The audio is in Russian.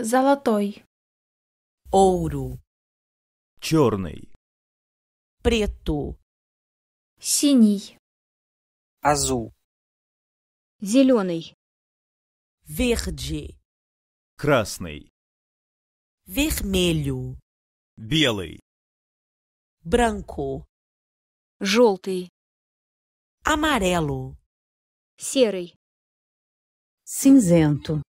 Золотой. Оуру. Черный. Прету. Синий. Азу. Зеленый. Верджи. Красный. Вермелю. Белый. Бранко. Желтый. Amarelo. Серый. Cinzento.